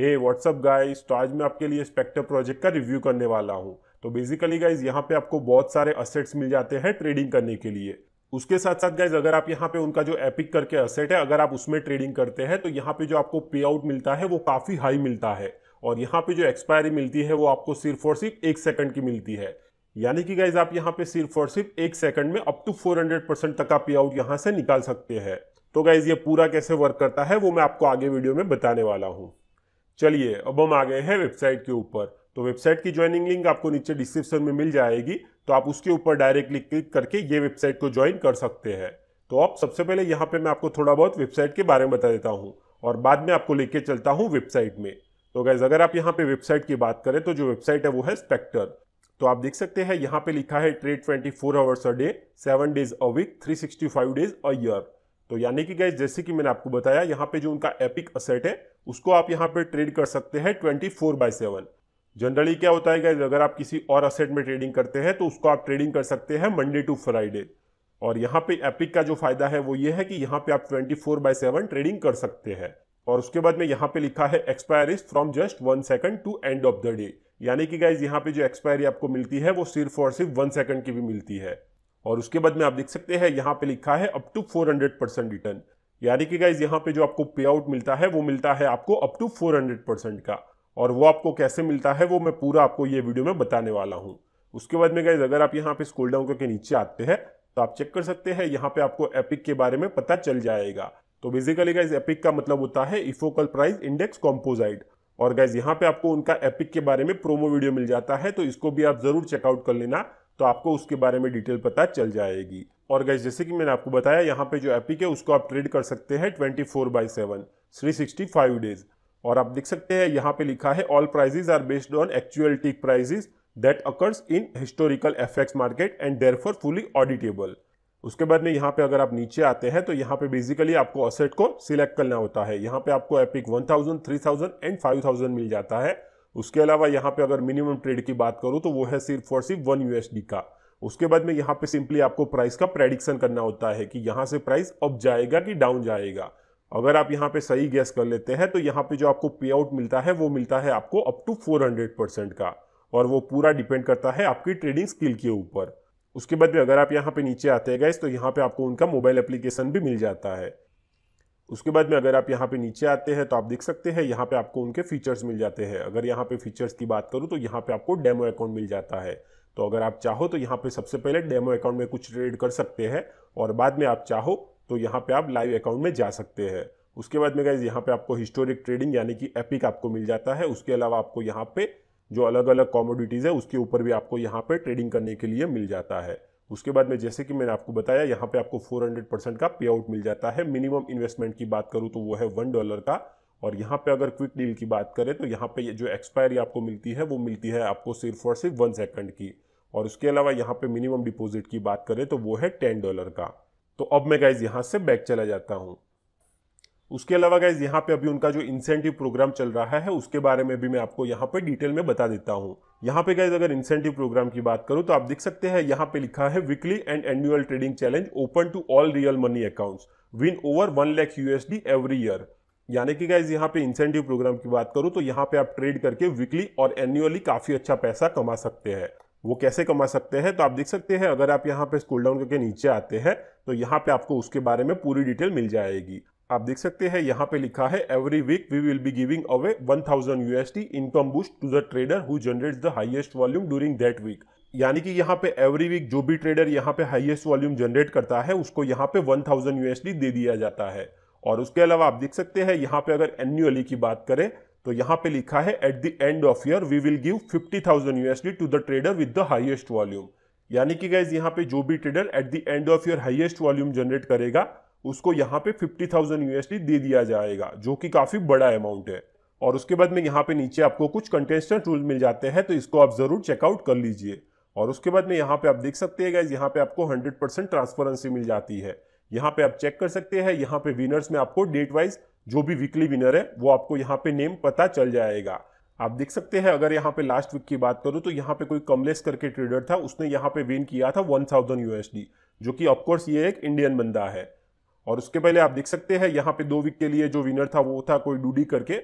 हे WhatsApp guys तो आज मैं आपके लिए स्पेक्टर प्रोजेक्ट का रिव्यू करने वाला हूँ तो बेसिकली गाइज यहाँ पे आपको बहुत सारे असेट्स मिल जाते हैं ट्रेडिंग करने के लिए उसके साथ साथ गाइज अगर आप यहाँ पे उनका जो एपिक करके असेट है अगर आप उसमें ट्रेडिंग करते हैं तो यहाँ पे जो आपको पे आउट मिलता है वो काफ़ी हाई मिलता है और यहाँ पे जो एक्सपायरी मिलती है वो आपको सिर्फ और सिर्फ एक सेकंड की मिलती है यानी कि गाइज आप यहाँ पे सिर्फ और सिर्फ एक सेकंड में अप टू 400 परसेंट तक का पे आउट यहाँ से निकाल सकते हैं तो गाइज ये पूरा कैसे वर्क करता है वो मैं आपको आगे वीडियो में बताने वाला हूँ चलिए अब हम आ गए हैं वेबसाइट के ऊपर तो वेबसाइट की ज्वाइनिंग लिंक आपको नीचे डिस्क्रिप्शन में मिल जाएगी तो आप उसके ऊपर डायरेक्टली क्लिक करके ये वेबसाइट को ज्वाइन कर सकते हैं तो अब सबसे पहले यहाँ पे मैं आपको थोड़ा बहुत वेबसाइट के बारे में बता देता हूँ और बाद में आपको लेके चलता हूँ वेबसाइट में तो गैज़ अगर आप यहाँ पे वेबसाइट की बात करें तो जो वेबसाइट है वो है स्पेक्टर तो आप देख सकते हैं यहाँ पे लिखा है trade twenty four hours a day seven days a week three sixty five days a year तो यानी कि गाइज जैसे कि मैंने आपको बताया यहाँ पे जो उनका एपिक असेट है उसको आप यहाँ पे ट्रेड कर सकते हैं twenty four by seven generally क्या होता है गाइज अगर आप किसी और असेट में ट्रेडिंग करते हैं तो उसको आप ट्रेडिंग कर सकते हैं मंडे टू फ्राइडे और यहाँ पे एपिक का जो फायदा है वो ये है कि यहाँ पे आप twenty four by seven trading कर सकते हैं और उसके बाद में यहाँ पे लिखा है expiry from just one second to end of the day यानी कि गाइज यहाँ पे जो एक्सपायरी आपको मिलती है वो सिर्फ और सिर्फ वन सेकंड की भी मिलती है और उसके बाद में आप देख सकते हैं यहाँ पे लिखा है अप टू 400 परसेंट रिटर्न यानी कि गाइज यहाँ पे जो आपको पे आउट मिलता है वो मिलता है आपको अप टू 400 परसेंट का और वो आपको कैसे मिलता है वो मैं पूरा आपको ये वीडियो में बताने वाला हूँ उसके बाद में गाइज अगर आप यहाँ पे स्कोल डाउन करके नीचे आते हैं तो आप चेक कर सकते हैं यहाँ पे आपको एपिक के बारे में पता चल जाएगा तो बेसिकली गाइज एपिक का मतलब होता है इफोकल प्राइस इंडेक्स कॉम्पोजाइड और गाइज यहाँ पे आपको उनका एपिक के बारे में प्रोमो वीडियो मिल जाता है तो इसको भी आप जरूर चेकआउट कर लेना तो आपको उसके बारे में डिटेल पता चल जाएगी और गैस जैसे कि मैंने आपको बताया यहाँ पे जो एपिक है उसको आप ट्रेड कर सकते हैं twenty four by seven three sixty five days और आप देख सकते हैं यहाँ पे लिखा है all prices are based on actual tick prices that occurs in historical effect market and therefore fully auditable उसके बाद में यहाँ पे अगर आप नीचे आते हैं तो यहाँ पे बेसिकली आपको असेट को सिलेक्ट करना होता है यहाँ पे आपको epic one thousand three thousand and five thousand मिल जाता है उसके अलावा यहाँ पे अगर मिनिमम ट्रेड की बात करूँ तो वो है सिर्फ और सिर्फ वन यूएसडी का उसके बाद में यहाँ पे सिंपली आपको प्राइस का प्रेडिक्शन करना होता है कि यहाँ से प्राइस अप जाएगा कि डाउन जाएगा अगर आप यहाँ पे सही गैस कर लेते हैं तो यहाँ पे जो आपको पे आउट मिलता है वो मिलता है आपको अप टू 400 परसेंट का और वो पूरा डिपेंड करता है आपकी ट्रेडिंग स्किल के ऊपर उसके बाद में अगर आप यहाँ पे नीचे आते हैं गए तो यहाँ पे आपको उनका मोबाइल एप्लीकेशन भी मिल जाता है उसके बाद में अगर आप यहाँ पे नीचे आते हैं तो आप देख सकते हैं यहाँ पे आपको उनके फीचर्स मिल जाते हैं अगर यहाँ पे फीचर्स की बात करूँ तो यहाँ पे आपको डेमो अकाउंट मिल जाता है तो अगर आप चाहो तो यहाँ पे सबसे पहले डेमो अकाउंट में कुछ ट्रेड कर सकते हैं और बाद में आप चाहो तो यहाँ पे आप लाइव अकाउंट में जा सकते हैं उसके बाद में गाइज यहाँ पे आपको हिस्टोरिक ट्रेडिंग यानी कि एपिक आपको मिल जाता है उसके अलावा आपको यहाँ पे जो अलग अलग कॉमोडिटीज़ है उसके ऊपर भी आपको यहाँ पे ट्रेडिंग करने के लिए मिल जाता है उसके बाद में जैसे कि मैंने आपको बताया यहाँ पे आपको 400 परसेंट का पे आउट मिल जाता है मिनिमम इन्वेस्टमेंट की बात करूँ तो वो है वन डॉलर का और यहाँ पे अगर क्विक डील की बात करें तो यहाँ पे जो एक्सपायरी आपको मिलती है वो मिलती है आपको सिर्फ और सिर्फ वन सेकंड की और उसके अलावा यहाँ पे मिनिमम डिपॉजिट की बात करें तो वो है टेन डॉलर का तो अब मैं गाइज यहाँ से बैक चला जाता हूँ उसके अलावा गाइज यहाँ पे अभी उनका जो इंसेंटिव प्रोग्राम चल रहा है उसके बारे में भी मैं आपको यहाँ पे डिटेल में बता देता हूँ यहाँ पे गाइज अगर इंसेंटिव प्रोग्राम की बात करूँ तो आप देख सकते हैं यहाँ पे लिखा है weekly and annual trading challenge open to all real money accounts win over one lakh USD every year यानी कि गाइज यहाँ पे इंसेंटिव प्रोग्राम की बात करूँ तो यहाँ पे आप ट्रेड करके वीकली और एनुअली काफी अच्छा पैसा कमा सकते हैं वो कैसे कमा सकते हैं तो आप देख सकते हैं अगर आप यहाँ पे स्कूल डाउन करके नीचे आते हैं तो यहाँ पे आपको उसके बारे में पूरी डिटेल मिल जाएगी आप देख सकते हैं यहाँ पे लिखा है every week we will be giving away 1000 thousand USD income boost to the trader who generates the highest volume during that week यानी कि यहाँ पे एवरी वीक जो भी ट्रेडर यहाँ पे हाइएस्ट वॉल्यूम जनरेट करता है उसको यहाँ पे 1000 थाउजेंड यूएसडी दे दिया जाता है और उसके अलावा आप देख सकते हैं यहाँ पे अगर एन्युअली की बात करें तो यहाँ पे लिखा है at the end of year we will give 50,000 thousand USD to the trader with the highest volume यानी कि गाइज यहाँ पे जो भी trader at the end of year highest volume generate करेगा उसको यहाँ पे फिफ्टी थाउजेंड यूएसडी दे दिया जाएगा जो कि काफ़ी बड़ा अमाउंट है और उसके बाद में यहाँ पे नीचे आपको कुछ कंटेस्टेंट रूल मिल जाते हैं तो इसको आप ज़रूर चेकआउट कर लीजिए और उसके बाद में यहाँ पे आप देख सकते हैं गाइज यहाँ पे आपको 100 परसेंट ट्रांसपेरेंसी मिल जाती है यहाँ पे आप चेक कर सकते हैं यहाँ पे विनर्स में आपको डेट वाइज जो भी वीकली विनर है वो आपको यहाँ पे नेम पता चल जाएगा आप देख सकते हैं अगर यहाँ पे लास्ट वीक की बात करूँ तो यहाँ पे कोई कमलेस करके ट्रेडर था उसने यहाँ पे विन किया था वन थाउजेंड यूएसडी जो कि ऑफकोर्स ये एक इंडियन बंदा है और उसके पहले आप देख सकते हैं यहाँ पे दो वीक के लिए जो विनर था वो था कोई डूडी करके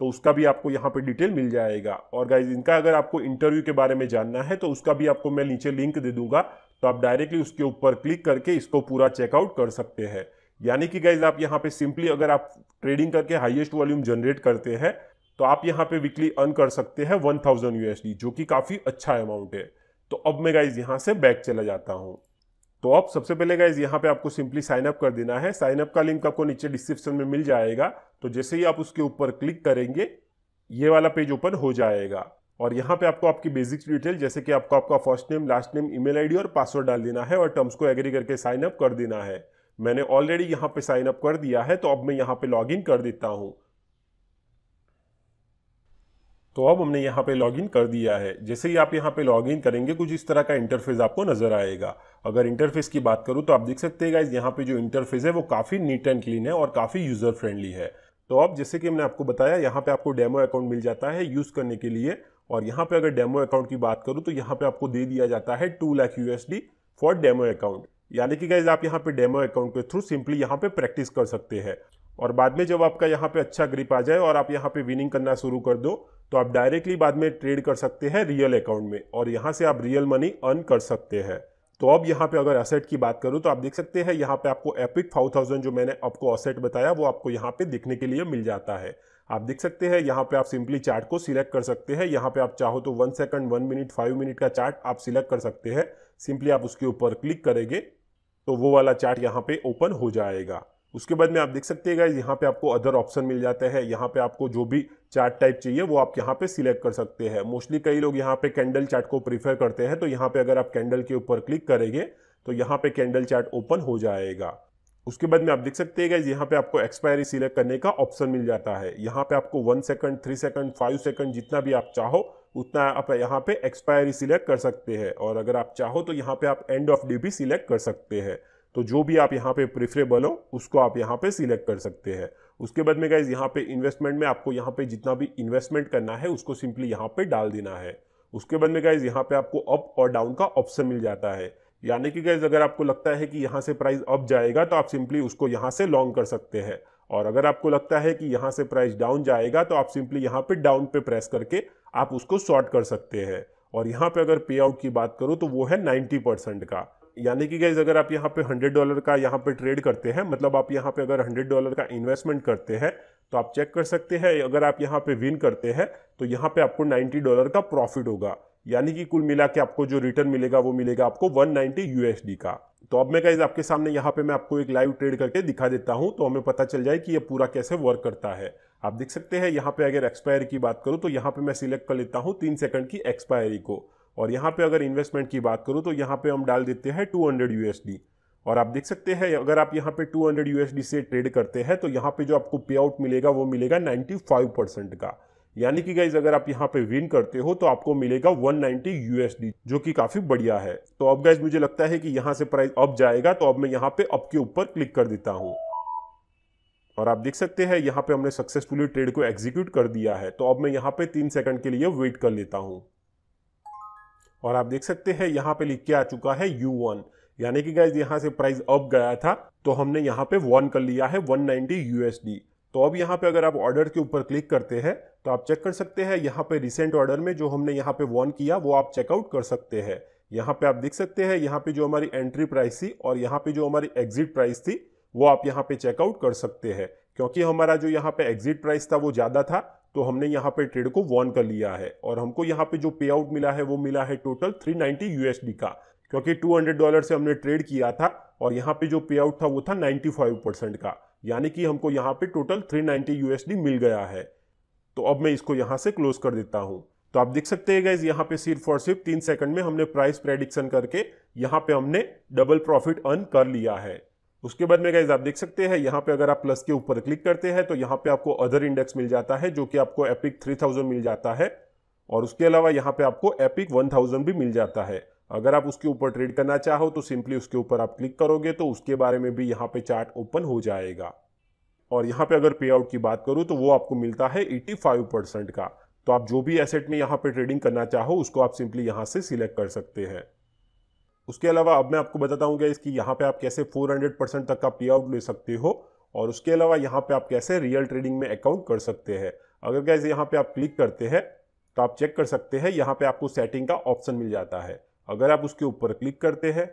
तो उसका भी आपको यहाँ पे डिटेल मिल जाएगा और गाइज इनका अगर आपको इंटरव्यू के बारे में जानना है तो उसका भी आपको मैं नीचे लिंक दे दूंगा तो आप डायरेक्टली उसके ऊपर क्लिक करके इसको पूरा चेकआउट कर सकते हैं यानी कि गाइज आप यहाँ पे सिंपली अगर आप ट्रेडिंग करके हाइएस्ट वॉल्यूम जनरेट करते हैं तो आप यहाँ पे वीकली अर्न कर सकते हैं वन थाउजेंड यूएसडी जो कि काफ़ी अच्छा अमाउंट है तो अब मैं गाइज यहाँ से बैक चला जाता हूँ तो आप सबसे पहले गाइज यहाँ पे आपको सिंपली साइन अप कर देना है साइन अप का लिंक आपको नीचे डिस्क्रिप्शन में मिल जाएगा तो जैसे ही आप उसके ऊपर क्लिक करेंगे ये वाला पेज ओपन हो जाएगा और यहाँ पे आपको आपकी बेसिक डिटेल जैसे कि आपको आपका first name last name email ID और पासवर्ड डाल देना है और टर्म्स को एग्री करके साइन अप कर देना है मैंने ऑलरेडी यहाँ पे साइन अप कर दिया है तो अब मैं यहाँ पे इन कर देता हूँ तो अब हमने यहाँ पे लॉगिन कर दिया है जैसे ही आप यहाँ पे लॉगिन करेंगे कुछ इस तरह का इंटरफेस आपको नजर आएगा अगर इंटरफेस की बात करूँ तो आप देख सकते हैं यहाँ पे जो इंटरफेस है वो काफ़ी नीट एंड क्लीन है और काफ़ी यूज़र फ्रेंडली है तो अब जैसे कि हमने आपको बताया यहाँ पे आपको डेमो अकाउंट मिल जाता है यूज़ करने के लिए और यहाँ पे अगर डेमो अकाउंट की बात करूँ तो यहाँ पे आपको दे दिया जाता है two lakh USD for demo account यानी कि गाइज आप यहाँ पे डेमो अकाउंट के थ्रू सिंपली यहाँ पे प्रैक्टिस कर सकते हैं और बाद में जब आपका यहाँ पे अच्छा ग्रिप आ जाए और आप यहाँ पे विनिंग करना शुरू कर दो तो आप डायरेक्टली बाद में ट्रेड कर सकते हैं रियल अकाउंट में और यहाँ से आप रियल मनी अर्न कर सकते हैं तो अब यहाँ पे अगर असेट की बात करूँ तो आप देख सकते हैं यहाँ पे आपको एपिक फाइव थाउजेंड जो मैंने आपको असेट बताया वो आपको यहाँ पे देखने के लिए मिल जाता है आप देख सकते हैं यहाँ पे आप सिंपली चार्ट को सिलेक्ट कर सकते हैं यहाँ पे आप चाहो तो one second one minute five minute का चार्ट आप सिलेक्ट कर सकते हैं सिंपली आप उसके ऊपर क्लिक करेंगे तो वो वाला चार्ट यहाँ पे ओपन हो जाएगा उसके बाद में आप देख सकते हैं यहाँ पे आपको अदर ऑप्शन मिल जाता है यहाँ पे आपको जो भी चार्ट टाइप चाहिए वो आप यहाँ पे सिलेक्ट कर सकते हैं मोस्टली कई लोग यहाँ पे कैंडल चार्ट को प्रीफर करते हैं तो यहाँ पे अगर आप कैंडल के ऊपर क्लिक करेंगे तो यहाँ पे कैंडल चार्ट ओपन हो जाएगा उसके बाद में आप देख सकते हैं यहाँ पे आपको एक्सपायरी सिलेक्ट करने का ऑप्शन मिल जाता है यहाँ पे आपको one second three second five second जितना भी आप चाहो उतना आप यहाँ पे एक्सपायरी सिलेक्ट कर सकते हैं और अगर आप चाहो तो यहाँ पे आप एंड ऑफ डे भी सिलेक्ट कर सकते हैं तो जो भी आप यहाँ पे प्रेफरेबल हो उसको आप यहाँ पे सिलेक्ट कर सकते हैं उसके बाद में गाइज यहाँ पे इन्वेस्टमेंट में आपको यहाँ पे जितना भी इन्वेस्टमेंट करना है उसको सिंपली यहाँ पे डाल देना है उसके बाद में गाइज यहाँ पे आपको अप और डाउन का ऑप्शन मिल जाता है यानी कि गाइज अगर आपको लगता है कि यहाँ से प्राइस अप जाएगा तो आप सिंपली उसको यहाँ से लॉन्ग कर सकते हैं और अगर आपको लगता है कि यहाँ से प्राइस डाउन जाएगा तो आप सिंपली यहाँ पे डाउन पे प्रेस करके आप उसको शॉर्ट कर सकते हैं और यहाँ पे अगर पे आउट की बात करूँ तो वो है नाइन्टी परसेंट का यानी कि गाइज अगर आप यहाँ पे हंड्रेड डॉलर का यहाँ पे ट्रेड करते हैं मतलब आप यहाँ पे अगर हंड्रेड डॉलर का इन्वेस्टमेंट करते हैं तो आप चेक कर सकते हैं अगर आप यहाँ पे विन करते हैं तो यहाँ पे आपको 90 डॉलर का प्रॉफिट होगा यानी कि कुल मिला के आपको जो रिटर्न मिलेगा वो मिलेगा आपको 190 यूएसडी का तो अब मैं गाइज आपके सामने यहाँ पे मैं आपको एक लाइव ट्रेड करके दिखा देता हूँ तो हमें पता चल जाए कि ये पूरा कैसे वर्क करता है आप देख सकते हैं यहाँ पे अगर एक्सपायरी की बात करूँ तो यहाँ पे मैं सिलेक्ट कर लेता हूँ तीन सेकंड की एक्सपायरी को और यहाँ पे अगर इन्वेस्टमेंट की बात करूँ तो यहाँ पे हम डाल देते हैं 200 यूएसडी और आप देख सकते हैं अगर आप यहाँ पे 200 यूएसडी से ट्रेड करते हैं तो यहाँ पे जो आपको पे आउट मिलेगा वो मिलेगा 95 परसेंट का यानी कि गाइज अगर आप यहाँ पे विन करते हो तो आपको मिलेगा 190 यूएसडी जो कि काफी बढ़िया है तो अब गाइज मुझे लगता है कि यहाँ से प्राइस अप जाएगा तो अब मैं यहाँ पे अप के ऊपर क्लिक कर देता हूँ और आप देख सकते हैं यहाँ पे हमने सक्सेसफुली ट्रेड को एग्जीक्यूट कर दिया है तो अब मैं यहाँ पे तीन सेकंड के लिए वेट कर लेता हूँ और आप देख सकते हैं यहाँ पे लिख के आ चुका है यू यानी कि गाइज यहाँ से प्राइस अप गया था तो हमने यहाँ पे वन कर लिया है 190 नाइन्टी यूएसडी तो अब यहाँ पे अगर आप ऑर्डर के ऊपर क्लिक करते हैं तो आप चेक कर सकते हैं यहाँ पे रिसेंट ऑर्डर में जो हमने यहाँ पे वॉन किया वो आप चेकआउट कर सकते हैं यहाँ पे आप देख सकते हैं यहाँ पे जो हमारी एंट्री प्राइस थी और यहाँ पे जो हमारी एग्जिट प्राइस थी वो आप यहाँ पे चेकआउट कर सकते हैं क्योंकि हमारा जो यहाँ पे एग्जिट प्राइस था वो ज़्यादा था तो हमने यहाँ पे ट्रेड को वॉन कर लिया है और हमको यहाँ पे जो पे आउट मिला है वो मिला है टोटल 390 यूएसडी का क्योंकि 200 डॉलर से हमने ट्रेड किया था और यहाँ पे जो पे आउट था वो था 95 परसेंट का यानी कि हमको यहाँ पे टोटल 390 यूएसडी मिल गया है तो अब मैं इसको यहाँ से क्लोज कर देता हूँ तो आप देख सकते हैं गाइज यहाँ पे सिर्फ और सिर्फ तीन सेकंड में हमने प्राइस प्रेडिक्शन करके यहाँ पे हमने डबल प्रॉफिट अर्न कर लिया है उसके बाद में गाइज आप देख सकते हैं यहाँ पे अगर आप प्लस के ऊपर क्लिक करते हैं तो यहाँ पे आपको अदर इंडेक्स मिल जाता है जो कि आपको एपिक 3000 मिल जाता है और उसके अलावा यहाँ पे आपको एपिक 1000 भी मिल जाता है अगर आप उसके ऊपर ट्रेड करना चाहो तो सिंपली उसके ऊपर आप क्लिक करोगे तो उसके बारे में भी यहाँ पे चार्ट ओपन हो जाएगा और यहाँ पे अगर पे आउट की बात करूँ तो वो आपको मिलता है फाइव परसेंट का तो आप जो भी एसेट में यहाँ पे ट्रेडिंग करना चाहो उसको आप सिंपली यहाँ से सिलेक्ट कर सकते हैं उसके अलावा अब मैं आपको बताता हूँ गैस कि यहाँ पे आप कैसे 400 परसेंट तक का पे आउट ले सकते हो और उसके अलावा यहाँ पे आप कैसे रियल ट्रेडिंग में अकाउंट कर सकते हैं अगर कैसे यहाँ पे आप क्लिक करते हैं तो आप चेक कर सकते हैं यहाँ पे आपको सेटिंग का ऑप्शन मिल जाता है अगर आप उसके ऊपर क्लिक करते हैं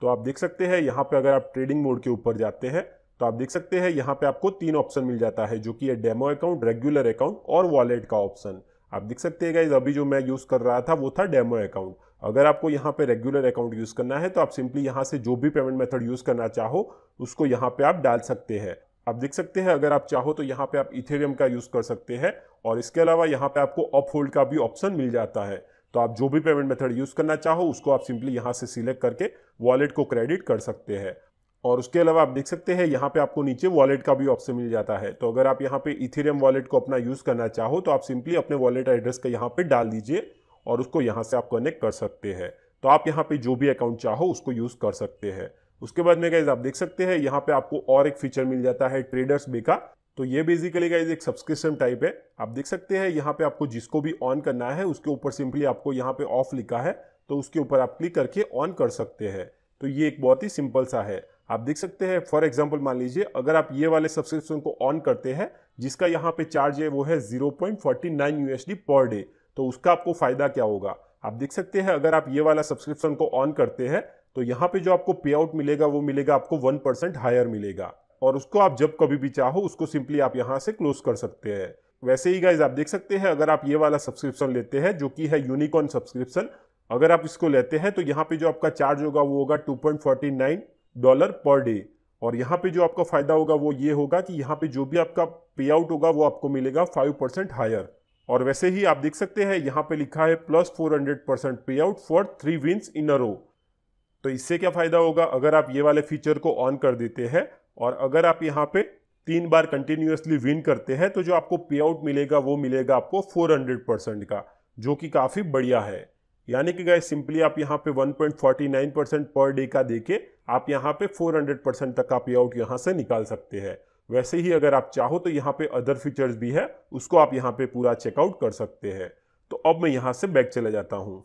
तो आप देख सकते हैं यहाँ पे अगर आप ट्रेडिंग मोड के ऊपर जाते हैं तो आप देख सकते हैं यहाँ पे आपको तीन ऑप्शन मिल जाता है जो कि है डेमो अकाउंट रेगुलर अकाउंट और वॉलेट का ऑप्शन आप देख सकते हैं गाइज अभी जो मैं यूज़ कर रहा था वो था डेमो अकाउंट अगर आपको यहाँ पे रेगुलर अकाउंट यूज़ करना है तो आप सिंपली यहाँ से जो भी पेमेंट मेथड यूज़ करना चाहो उसको यहाँ पे आप डाल सकते हैं आप देख सकते हैं अगर आप चाहो तो यहाँ पे आप इथेरियम का यूज़ कर सकते हैं और इसके अलावा यहाँ पे आपको अप होल्ड का भी ऑप्शन मिल जाता है तो आप जो भी पेमेंट मेथड यूज़ करना चाहो उसको आप सिंपली यहाँ से सिलेक्ट करके वॉलेट को क्रेडिट कर सकते हैं और उसके अलावा आप देख सकते हैं यहाँ पे आपको नीचे वॉलेट का भी ऑप्शन मिल जाता है तो अगर आप यहाँ पे इथेरियम वॉलेट को अपना यूज़ करना चाहो तो आप सिंपली अपने वॉलेट एड्रेस का यहाँ पे डाल दीजिए और उसको यहाँ से आप कनेक्ट कर सकते हैं तो आप यहाँ पे जो भी अकाउंट चाहो उसको यूज़ कर सकते हैं उसके बाद में गाइज आप देख सकते हैं यहाँ पे आपको और एक फीचर मिल जाता है ट्रेडर्स बे का तो ये बेसिकली गाइज एक सब्सक्रिप्शन टाइप है आप देख सकते हैं यहाँ पे आपको जिसको भी ऑन करना है उसके ऊपर सिंपली आपको यहाँ पे ऑफ लिखा है तो उसके ऊपर आप क्लिक करके ऑन कर सकते हैं तो ये एक बहुत ही सिंपल सा है आप देख सकते हैं फॉर एग्जाम्पल मान लीजिए अगर आप ये वाले सब्सक्रिप्शन को ऑन करते हैं जिसका यहाँ पे चार्ज है वो है 0.49 यूएसडी पर डे तो उसका आपको फायदा क्या होगा आप देख सकते हैं अगर आप ये वाला सब्सक्रिप्शन को ऑन करते हैं तो यहाँ पे जो आपको पे आउट मिलेगा वो मिलेगा आपको वन परसेंट हायर मिलेगा और उसको आप जब कभी भी चाहो उसको सिंपली आप यहाँ से क्लोज कर सकते हैं वैसे ही गाइज आप देख सकते हैं अगर आप ये वाला सब्सक्रिप्शन लेते हैं जो कि है यूनिकॉन सब्सक्रिप्शन अगर आप इसको लेते हैं तो यहाँ पे जो आपका चार्ज होगा वो होगा नाइन डॉलर पर डे और यहाँ पे जो आपका फ़ायदा होगा वो ये होगा कि यहाँ पे जो भी आपका पे आउट होगा वो आपको मिलेगा फाइव परसेंट हायर और वैसे ही आप देख सकते हैं यहाँ पे लिखा है plus four hundred percent pay out for three wins in a row तो इससे क्या फ़ायदा होगा अगर आप ये वाले फीचर को ऑन कर देते हैं और अगर आप यहाँ पे तीन बार कंटिन्यूसली विन करते हैं तो जो आपको पे आउट मिलेगा वो मिलेगा आपको हंड्रेड परसेंट का जो कि काफ़ी बढ़िया है यानी कि गए सिंपली आप यहाँ पे 1.49 परसेंट पर डे का देके आप यहाँ पे 400 परसेंट तक का पे आउट यहाँ से निकाल सकते हैं वैसे ही अगर आप चाहो तो यहाँ पे अदर फीचर्स भी है उसको आप यहाँ पे पूरा चेकआउट कर सकते हैं तो अब मैं यहाँ से बैक चले जाता हूँ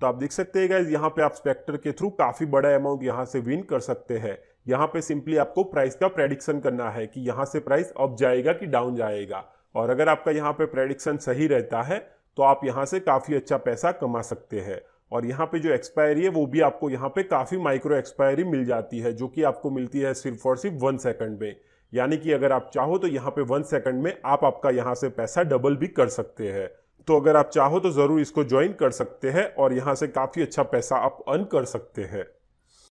तो आप देख सकते हैं गाइज यहाँ पे आप स्पेक्टर के थ्रू काफ़ी बड़ा अमाउंट यहाँ से विन कर सकते हैं यहाँ पे सिंपली आपको प्राइस का प्रेडिक्शन करना है कि यहाँ से प्राइस अप जाएगा कि डाउन जाएगा और अगर आपका यहाँ पे प्रेडिक्शन सही रहता है तो आप यहाँ से काफ़ी अच्छा पैसा कमा सकते हैं और यहाँ पे जो एक्सपायरी है वो भी आपको यहाँ पे काफ़ी माइक्रो एक्सपायरी मिल जाती है जो कि आपको मिलती है सिर्फ और सिर्फ वन सेकंड में यानी कि अगर आप चाहो तो यहाँ पे वन सेकंड में आप आपका यहाँ से पैसा डबल भी कर सकते हैं तो अगर आप चाहो तो ज़रूर इसको ज्वाइन कर सकते हैं और यहाँ से काफ़ी अच्छा पैसा आप अर्न कर सकते हैं